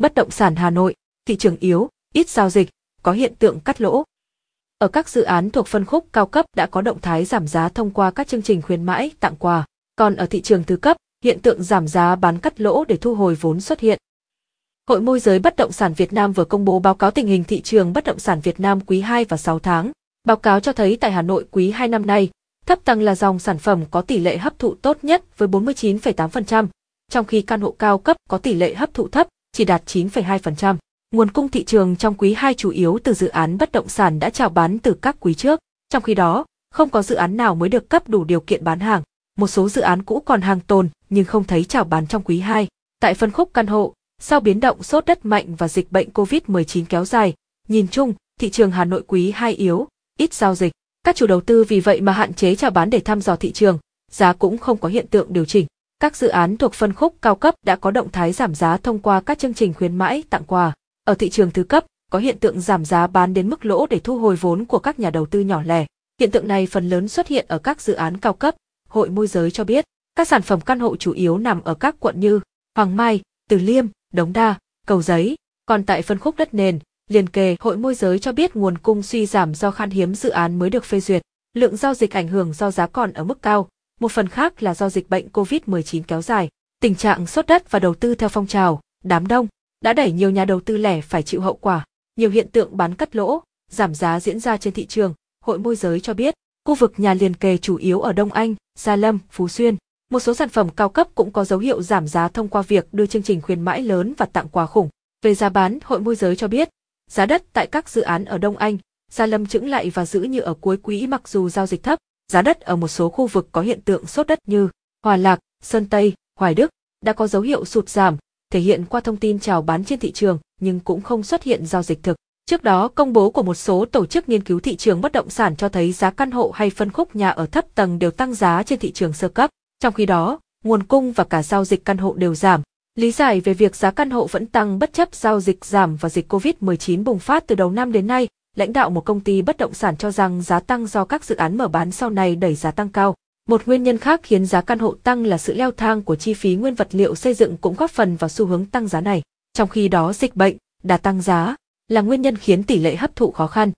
Bất động sản Hà Nội, thị trường yếu, ít giao dịch, có hiện tượng cắt lỗ. Ở các dự án thuộc phân khúc cao cấp đã có động thái giảm giá thông qua các chương trình khuyến mãi, tặng quà, còn ở thị trường thứ cấp, hiện tượng giảm giá bán cắt lỗ để thu hồi vốn xuất hiện. Hội môi giới bất động sản Việt Nam vừa công bố báo cáo tình hình thị trường bất động sản Việt Nam quý 2 và 6 tháng. Báo cáo cho thấy tại Hà Nội quý 2 năm nay, thấp tăng là dòng sản phẩm có tỷ lệ hấp thụ tốt nhất với 49,8%, trong khi căn hộ cao cấp có tỷ lệ hấp thụ thấp chỉ đạt 9,2%. Nguồn cung thị trường trong quý 2 chủ yếu từ dự án bất động sản đã chào bán từ các quý trước, trong khi đó, không có dự án nào mới được cấp đủ điều kiện bán hàng. Một số dự án cũ còn hàng tồn nhưng không thấy chào bán trong quý 2. Tại phân khúc căn hộ, sau biến động sốt đất mạnh và dịch bệnh COVID-19 kéo dài, nhìn chung, thị trường Hà Nội quý 2 yếu, ít giao dịch. Các chủ đầu tư vì vậy mà hạn chế chào bán để thăm dò thị trường, giá cũng không có hiện tượng điều chỉnh. Các dự án thuộc phân khúc cao cấp đã có động thái giảm giá thông qua các chương trình khuyến mãi tặng quà. Ở thị trường thứ cấp, có hiện tượng giảm giá bán đến mức lỗ để thu hồi vốn của các nhà đầu tư nhỏ lẻ. Hiện tượng này phần lớn xuất hiện ở các dự án cao cấp, Hội môi giới cho biết. Các sản phẩm căn hộ chủ yếu nằm ở các quận như Hoàng Mai, Từ Liêm, Đống Đa, Cầu Giấy. Còn tại phân khúc đất nền, liền kề Hội môi giới cho biết nguồn cung suy giảm do khan hiếm dự án mới được phê duyệt. Lượng giao dịch ảnh hưởng do giá còn ở mức cao, một phần khác là do dịch bệnh COVID-19 kéo dài, tình trạng sốt đất và đầu tư theo phong trào, đám đông, đã đẩy nhiều nhà đầu tư lẻ phải chịu hậu quả. Nhiều hiện tượng bán cắt lỗ, giảm giá diễn ra trên thị trường, Hội môi giới cho biết, khu vực nhà liền kề chủ yếu ở Đông Anh, Gia Lâm, Phú Xuyên. Một số sản phẩm cao cấp cũng có dấu hiệu giảm giá thông qua việc đưa chương trình khuyến mãi lớn và tặng quà khủng. Về giá bán, Hội môi giới cho biết, giá đất tại các dự án ở Đông Anh, Gia Lâm chững lại và giữ như ở cuối quý mặc dù giao dịch thấp, giá đất ở một số khu vực có hiện tượng sốt đất như Hòa Lạc, Sơn Tây, Hoài Đức đã có dấu hiệu sụt giảm, thể hiện qua thông tin chào bán trên thị trường nhưng cũng không xuất hiện giao dịch thực. Trước đó, công bố của một số tổ chức nghiên cứu thị trường bất động sản cho thấy giá căn hộ hay phân khúc nhà ở thấp tầng đều tăng giá trên thị trường sơ cấp. Trong khi đó, nguồn cung và cả giao dịch căn hộ đều giảm. Lý giải về việc giá căn hộ vẫn tăng bất chấp giao dịch giảm và dịch COVID-19 bùng phát từ đầu năm đến nay, lãnh đạo một công ty bất động sản cho rằng giá tăng do các dự án mở bán sau này đẩy giá tăng cao. Một nguyên nhân khác khiến giá căn hộ tăng là sự leo thang của chi phí nguyên vật liệu xây dựng cũng góp phần vào xu hướng tăng giá này. Trong khi đó dịch bệnh, đà tăng giá là nguyên nhân khiến tỷ lệ hấp thụ khó khăn.